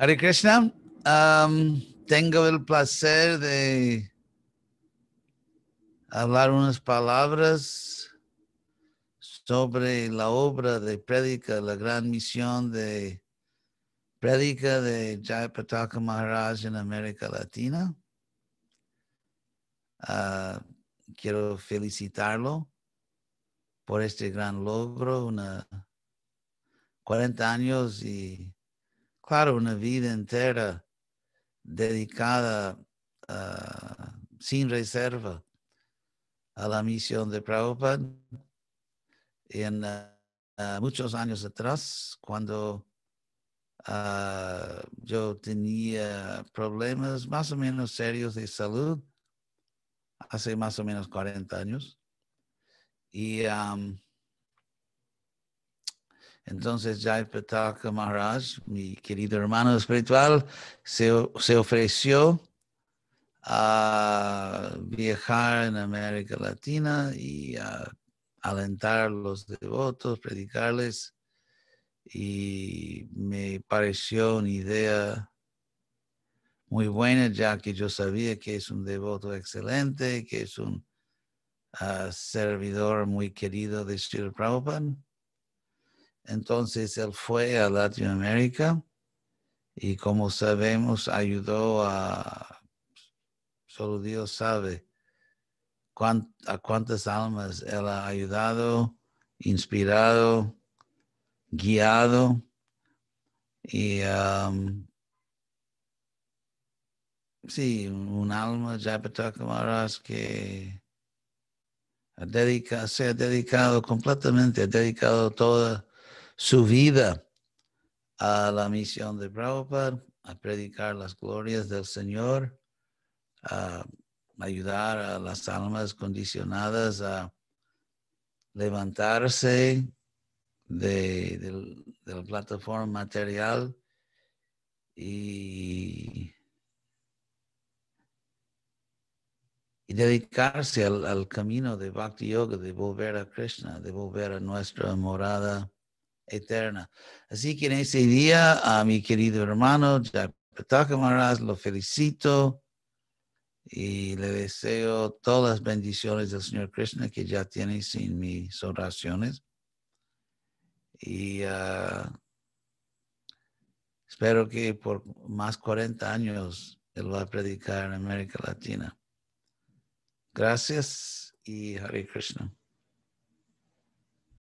Hare Krishna, um, tengo el placer de hablar unas palabras sobre la obra de prédica, la gran misión de prédica de Jayapataka Maharaj en América Latina. Uh, quiero felicitarlo por este gran logro, una 40 años y claro, una vida entera dedicada ah, sin reserva a la misión de Prabhupada. En ah, muchos años atrás, cuando ah, yo tenía problemas más o menos serios de salud, hace más o menos 40 años, y entonces Jai Pataka Maharaj, mi querido hermano espiritual, se, ofreció a viajar en América Latina y a alentar a los devotos, predicarles. Y me pareció una idea muy buena, ya que yo sabía que es un devoto excelente, que es un ah, servidor muy querido de Sri Prabhupada. Entonces él fue a Latinoamérica y como sabemos ayudó a, solo Dios sabe a cuántas almas él ha ayudado, inspirado, guiado y um, sí, un alma, ya que se ha dedicado completamente, ha dedicado toda su vida a la misión de Prabhupada, a predicar las glorias del Señor, a ayudar a las almas condicionadas a levantarse de, la plataforma material y, dedicarse al, camino de Bhakti Yoga, de volver a Krishna, de volver a nuestra morada eterna. Así que en ese día a mi querido hermano Jack lo felicito y le deseo todas las bendiciones del Señor Krishna que ya tiene sin mis oraciones. Y ah, espero que por más 40 años él va a predicar en América Latina. Gracias y Hare Krishna.